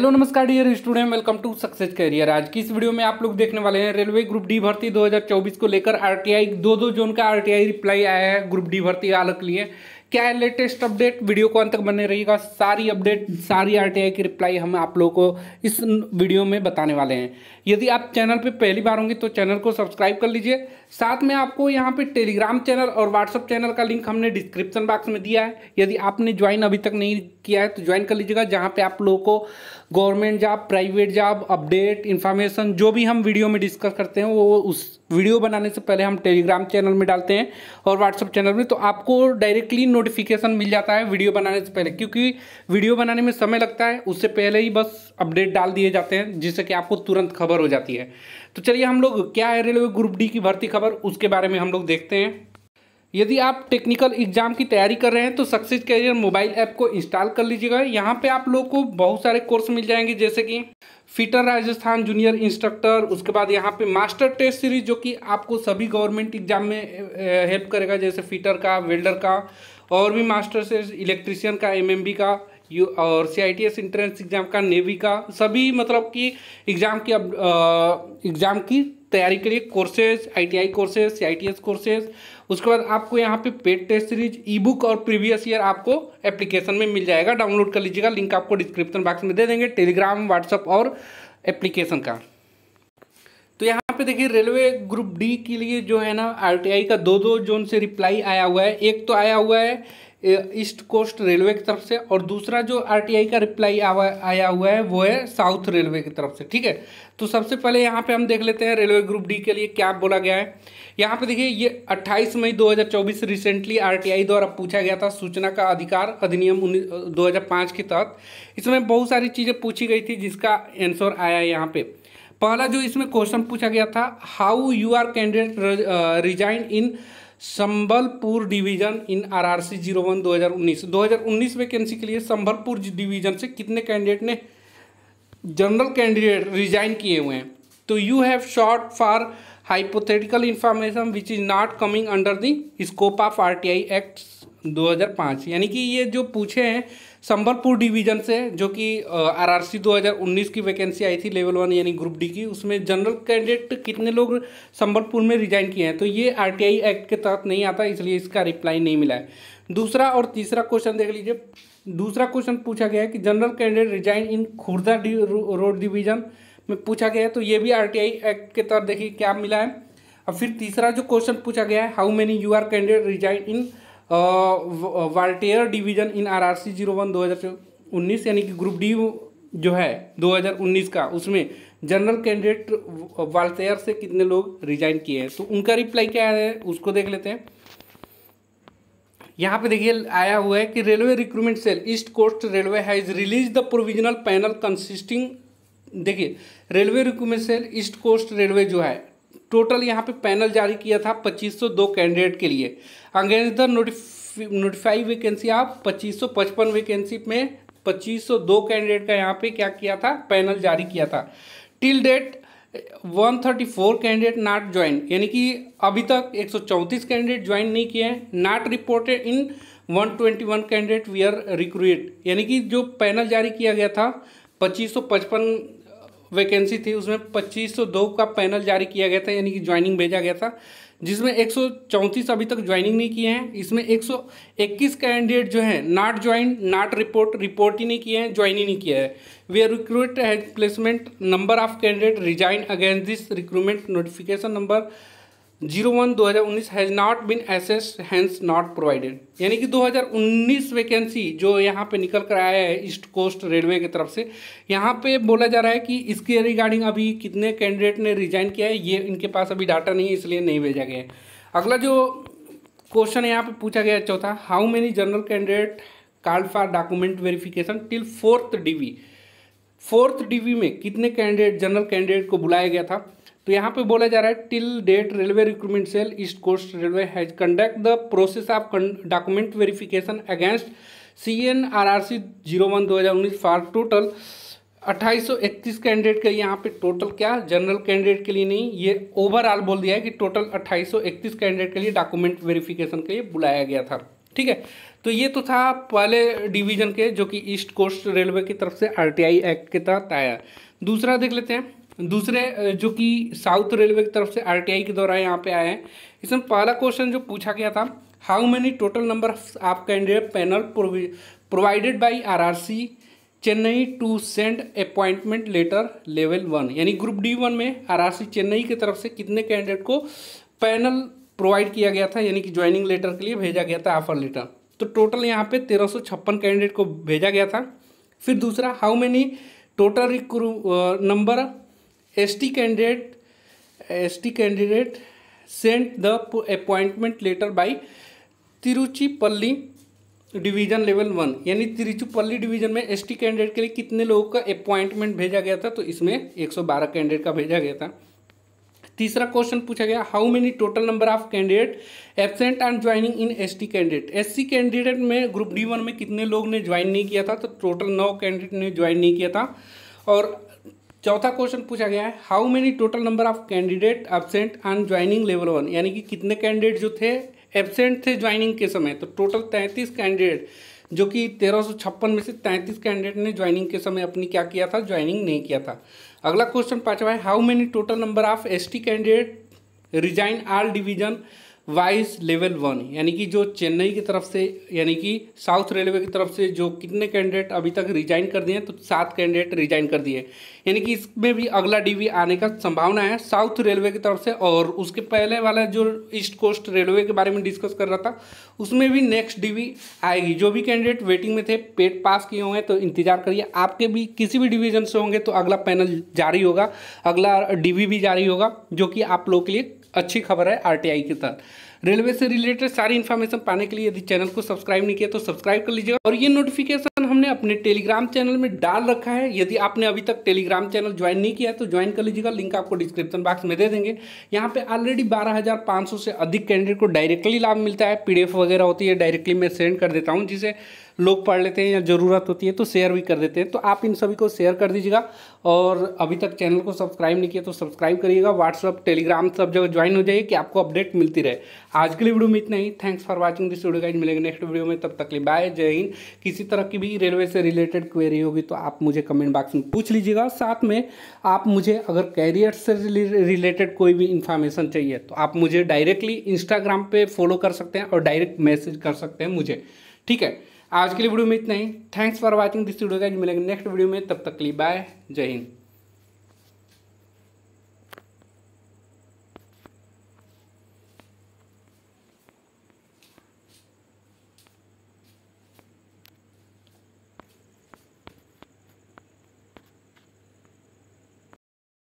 hello नमस्कार dear student welcome to success career आज की इस वीडियो में आप लोग देखने वाले हैं रेलवे ग्रुप डी भर्ती 2024 को लेकर आरटीआई दो दो जोन का आरटीआई रिप्लाई आया है ग्रुप डी भर्ती वालों के लिए क्या है लेटेस्ट अपडेट वीडियो को अंत तक बने रहिएगा सारी अपडेट सारी आरटीआई की रिप्लाई हम आप लोगों को इस वीडियो में बताने वाले हैं यदि आप चैनल पे पहली बार होंगे तो चैनल को सब्सक्राइब कर लीजिए साथ में आपको यहाँ पे टेलीग्राम चैनल और व्हाट्सअप चैनल का लिंक हमने डिस्क्रिप्शन बॉक्स में दिया है यदि आपने ज्वाइन अभी तक नहीं किया है तो ज्वाइन कर लीजिएगा जहाँ पे आप लोगों को government job private job update information जो भी हम वीडियो में डिस्कस करते हैं वो उस वीडियो बनाने से पहले हम टेलीग्राम चैनल में डालते हैं और व्हाट्सअप चैनल में तो आपको डायरेक्टली नोटिफिकेशन मिल जाता है वीडियो बनाने से पहले क्योंकि वीडियो बनाने में समय लगता है उससे पहले ही बस अपडेट डाल दिए जाते हैं जिससे कि आपको तुरंत खबर हो जाती है तो चलिए हम लोग क्या है रेलवे ग्रुप डी की भर्ती खबर उसके बारे में हम लोग देखते हैं यदि आप टेक्निकल एग्जाम की तैयारी कर रहे हैं तो सक्सेस कैरियर मोबाइल ऐप को इंस्टॉल कर लीजिएगा यहाँ पे आप लोग को बहुत सारे कोर्स मिल जाएंगे जैसे कि फिटर राजस्थान जूनियर इंस्ट्रक्टर उसके बाद यहाँ पे मास्टर टेस्ट सीरीज जो कि आपको सभी गवर्नमेंट एग्जाम में हेल्प करेगा जैसे फिटर का वेल्डर का और भी मास्टर से इलेक्ट्रिशियन का एम का यू और C I T S entrance exam का नेवी का सभी मतलब कि एग्ज़ाम की एग्ज़ाम की तैयारी के लिए courses ITI courses CITS courses उसके बाद आपको यहाँ पे paid test series e book और प्रीवियस ईयर आपको एप्लीकेशन में मिल जाएगा डाउनलोड कर लीजिएगा लिंक आपको डिस्क्रिप्शन बॉक्स में दे देंगे टेलीग्राम व्हाट्सअप और एप्लीकेशन का तो यहाँ पे देखिए रेलवे ग्रुप डी के लिए जो है ना आई का दो दो जोन से रिप्लाई आया हुआ है एक तो आया हुआ है ईस्ट कोस्ट रेलवे की तरफ से और दूसरा जो आरटीआई का रिप्लाई आया हुआ है वो है साउथ रेलवे की तरफ से ठीक है तो सबसे पहले यहाँ पे हम देख लेते हैं रेलवे ग्रुप डी के लिए क्या बोला गया है यहाँ पे देखिए ये 28 मई 2024 रिसेंटली आरटीआई द्वारा पूछा गया था सूचना का अधिकार अधिनियम 2005 के तहत इसमें बहुत सारी चीज़ें पूछी गई थी जिसका एंसर आया है यहाँ पे पहला जो इसमें क्वेश्चन पूछा गया था how you are candidate resign in Sambalpur division in RRC zero one दो हज़ार उन्नीस दो हज़ार उन्नीस वैकेंसी के लिए संबलपुर डिवीजन से कितने कैंडिडेट ने जनरल कैंडिडेट रिजाइन किए हुए हैं तो you have short for hypothetical information which is not coming under the scope of R T I act 2005 यानी कि ये जो पूछे हैं संबलपुर डिवीजन से जो कि आरआरसी 2019 की वैकेंसी आई थी लेवल वन यानी ग्रुप डी की उसमें जनरल कैंडिडेट कितने लोग संबलपुर में रिजाइन किए हैं तो ये आरटीआई एक्ट के तहत नहीं आता इसलिए इसका रिप्लाई नहीं मिला है दूसरा और तीसरा क्वेश्चन देख लीजिए दूसरा क्वेश्चन पूछा गया है कि general candidate resign in Khurda road division में पूछा गया है तो ये भी आर एक्ट के तहत देखिए क्या मिला है और फिर तीसरा जो क्वेश्चन पूछा गया है how many you are candidate resign in Waltair division in R R C zero one दो हज़ार उन्नीस यानी कि ग्रुप डी जो है 2019 का उसमें जनरल कैंडिडेट वाल्टेयर से कितने लोग रिजाइन किए हैं तो उनका रिप्लाई क्या है उसको देख लेते हैं यहाँ पे देखिए आया हुआ है कि railway recruitment cell East Coast Railway has release the provisional panel consisting देखिए railway recruitment cell East Coast Railway जो है टोटल यहाँ पे पैनल जारी किया था 2502 कैंडिडेट के लिए अगेंस्ट द नोटिफाई वैकेंसी आप 2555 वैकेंसी में 2502 कैंडिडेट का यहाँ पे क्या किया था पैनल जारी किया था till date 134 candidate not join यानी कि अभी तक 134 कैंडिडेट ज्वाइन नहीं किए हैं not reported in 121 candidate we are recruit यानी कि जो पैनल जारी किया गया था 2555 वैकेंसी थी उसमें 2502 का पैनल जारी किया गया था यानी कि ज्वाइनिंग भेजा गया था जिसमें एक अभी तक ज्वाइनिंग नहीं किए हैं इसमें 121 कैंडिडेट जो हैं not join not report report ही नहीं किए हैं ज्वाइन ही नहीं किया है we recruit and placement number of candidate resign against this recruitment notification number zero one दो हज़ार उन्नीस has not been assess hence not provided यानी कि दो हज़ार उन्नीस वैकेंसी जो यहाँ पे निकल कर आया है ईस्ट कोस्ट रेलवे की तरफ से यहाँ पे बोला जा रहा है कि इसके रिगार्डिंग अभी कितने कैंडिडेट ने रिजाइन किया है ये इनके पास अभी डाटा नहीं है इसलिए नहीं भेजा गया है अगला जो क्वेश्चन यहाँ पर पूछा गया चौथा how many general candidate called for document verification till fourth DV fourth DV में कितने कैंडिडेट जनरल कैंडिडेट को बुलाया गया था तो यहाँ पे बोला जा रहा है till date railway recruitment cell East Coast Railway has conduct the process of document verification against C N R R C zero one दो हज़ार उन्नीस फॉर टोटल अट्ठाईस सौ इकतीस कैंडिडेट के यहाँ पे टोटल क्या जनरल कैंडिडेट के लिए नहीं ये ओवरऑल बोल दिया है कि टोटल अट्ठाईस सौ इकतीस कैंडिडेट के लिए डॉक्यूमेंट वेरिफिकेशन के लिए बुलाया गया था ठीक है तो ये तो था पहले डिवीजन के जो कि ईस्ट कोस्ट रेलवे की तरफ से आरटीआई एक्ट के तहत आया दूसरा देख लेते हैं दूसरे जो कि साउथ रेलवे की तरफ से आरटीआई के द्वारा यहाँ पे आए हैं इसमें पहला क्वेश्चन जो पूछा गया था how many total number of candidate panel provided by C Chennai to send appointment letter level one यानी ग्रुप डी वन में सी चेन्नई की तरफ से कितने कैंडिडेट को पैनल प्रोवाइड किया गया था यानी कि ज्वाइनिंग लेटर के लिए भेजा गया था ऑफर लेटर तो टोटल यहाँ पे तेरह सौ छप्पन कैंडिडेट को भेजा गया था फिर दूसरा how many total recruit number ST candidate ST candidate sent the appointment letter by Tiruchirappalli division level one यानी तिरुचिपल्ली डिवीजन में एसटी कैंडिडेट के लिए कितने लोगों का अपॉइंटमेंट भेजा गया था तो इसमें 112 कैंडिडेट का भेजा गया था तीसरा क्वेश्चन पूछा गया how many total number of candidate absent and joining in ST candidate SC candidate में ग्रुप डी वन में कितने लोग ने ज्वाइन नहीं किया था तो टोटल नौ कैंडिडेट ने ज्वाइन नहीं किया था और चौथा क्वेश्चन पूछा गया है how many total number of candidate absent on joining level one यानी कि कितने कैंडिडेट जो थे एबसेंट थे ज्वाइनिंग के समय तो टोटल तैंतीस कैंडिडेट जो कि तेरह में से तैंतीस कैंडिडेट ने ज्वाइनिंग के समय अपनी क्या किया था ज्वाइनिंग नहीं किया था अगला क्वेश्चन पाँचवा है how many total number of S candidate resign all division wise level one यानी कि जो चेन्नई की तरफ से यानी कि साउथ रेलवे की तरफ से जो कितने कैंडिडेट अभी तक रिजाइन कर दिए हैं तो सात कैंडिडेट रिजाइन कर दिए यानी कि इसमें भी अगला डीवी आने का संभावना है साउथ रेलवे की तरफ से और उसके पहले वाला जो ईस्ट कोस्ट रेलवे के बारे में डिस्कस कर रहा था उसमें भी नेक्स्ट डी आएगी जो भी कैंडिडेट वेटिंग में थे पेट पास किए होंगे तो इंतजार करिए आपके भी किसी भी डिवीजन से होंगे तो अगला पैनल जारी होगा अगला डी भी जारी होगा जो कि आप लोग के लिए अच्छी खबर है आरटीआई के साथ रेलवे से रिलेटेड सारी इन्फॉर्मेशन पाने के लिए यदि चैनल को सब्सक्राइब नहीं किया तो सब्सक्राइब कर लीजिएगा और ये नोटिफिकेशन हमने अपने टेलीग्राम चैनल में डाल रखा है यदि आपने अभी तक टेलीग्राम चैनल ज्वाइन नहीं किया तो ज्वाइन कर लीजिएगा लिंक आपको डिस्क्रिप्शन बॉक्स में दे देंगे यहाँ पे ऑलरेडी 12,500 से अधिक कैंडिडेट को डायरेक्टली लाभ मिलता है एफ वगैरह होती है डायरेक्टली मैं सेंड कर देता हूँ जिसे लोग पढ़ लेते हैं या ज़रूरत होती है तो शेयर भी कर देते हैं तो आप इन सभी को शेयर कर दीजिएगा और अभी तक चैनल को सब्सक्राइब नहीं किया तो सब्सक्राइब करिएगा व्हाट्सअप टेलीग्राम सब जगह ज्वाइन हो जाइए कि आपको अपडेट मिलती रहे आज के लिए वीडियो में इतना ही thanks for watching this video guys मिलेंगे नेक्स्ट वीडियो में तब तक लिए बाय जय हिंद किसी तरह की भी रेलवे से रिलेटेड क्वेरी होगी तो आप मुझे कमेंट बॉक्स में पूछ लीजिएगा साथ में आप मुझे अगर कैरियर से रिलेटेड कोई भी इन्फॉर्मेशन चाहिए तो आप मुझे डायरेक्टली इंस्टाग्राम पर फॉलो कर सकते हैं और डायरेक्ट मैसेज कर सकते हैं मुझे ठीक है आज के लिए वीडियो में इतना ही thanks for watching this video का मिलेंगे नेक्स्ट वीडियो में तब तक के लिए बाय जय हिंद